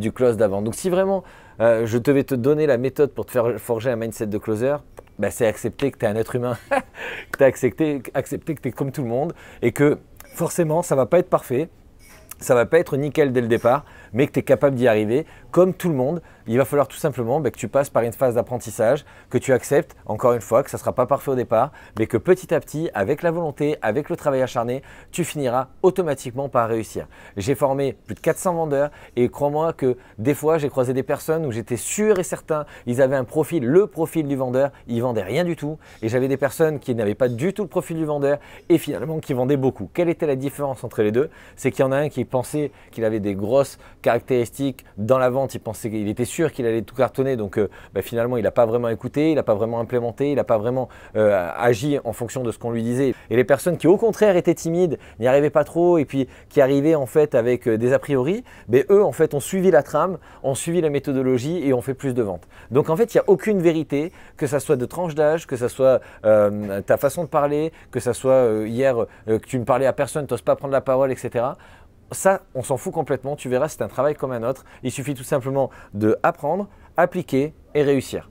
du close d'avant. Donc si vraiment euh, je devais te donner la méthode pour te faire forger un mindset de closer, bah, c'est accepter que tu es un être humain, que tu accepté, que tu es comme tout le monde et que forcément ça ne va pas être parfait, ça va pas être nickel dès le départ, mais que tu es capable d'y arriver. Comme tout le monde, il va falloir tout simplement bah, que tu passes par une phase d'apprentissage, que tu acceptes, encore une fois, que ça ne sera pas parfait au départ, mais que petit à petit, avec la volonté, avec le travail acharné, tu finiras automatiquement par réussir. J'ai formé plus de 400 vendeurs et crois-moi que des fois, j'ai croisé des personnes où j'étais sûr et certain, ils avaient un profil, le profil du vendeur, ils vendaient rien du tout, et j'avais des personnes qui n'avaient pas du tout le profil du vendeur et finalement qui vendaient beaucoup. Quelle était la différence entre les deux C'est qu'il y en a un qui pensait qu'il avait des grosses caractéristiques dans la vente, il pensait qu'il était sûr qu'il allait tout cartonner, donc euh, bah, finalement il n'a pas vraiment écouté, il n'a pas vraiment implémenté, il n'a pas vraiment euh, agi en fonction de ce qu'on lui disait. Et les personnes qui au contraire étaient timides, n'y arrivaient pas trop et puis qui arrivaient en fait avec euh, des a priori, mais ben, eux en fait ont suivi la trame, ont suivi la méthodologie et ont fait plus de ventes. Donc en fait il n'y a aucune vérité, que ça soit de tranche d'âge, que ce soit ta façon de parler, que ça soit hier que tu ne parlais à personne, tu n'oses pas prendre la parole, etc ça, on s'en fout complètement. Tu verras, c'est un travail comme un autre. Il suffit tout simplement de apprendre, appliquer et réussir.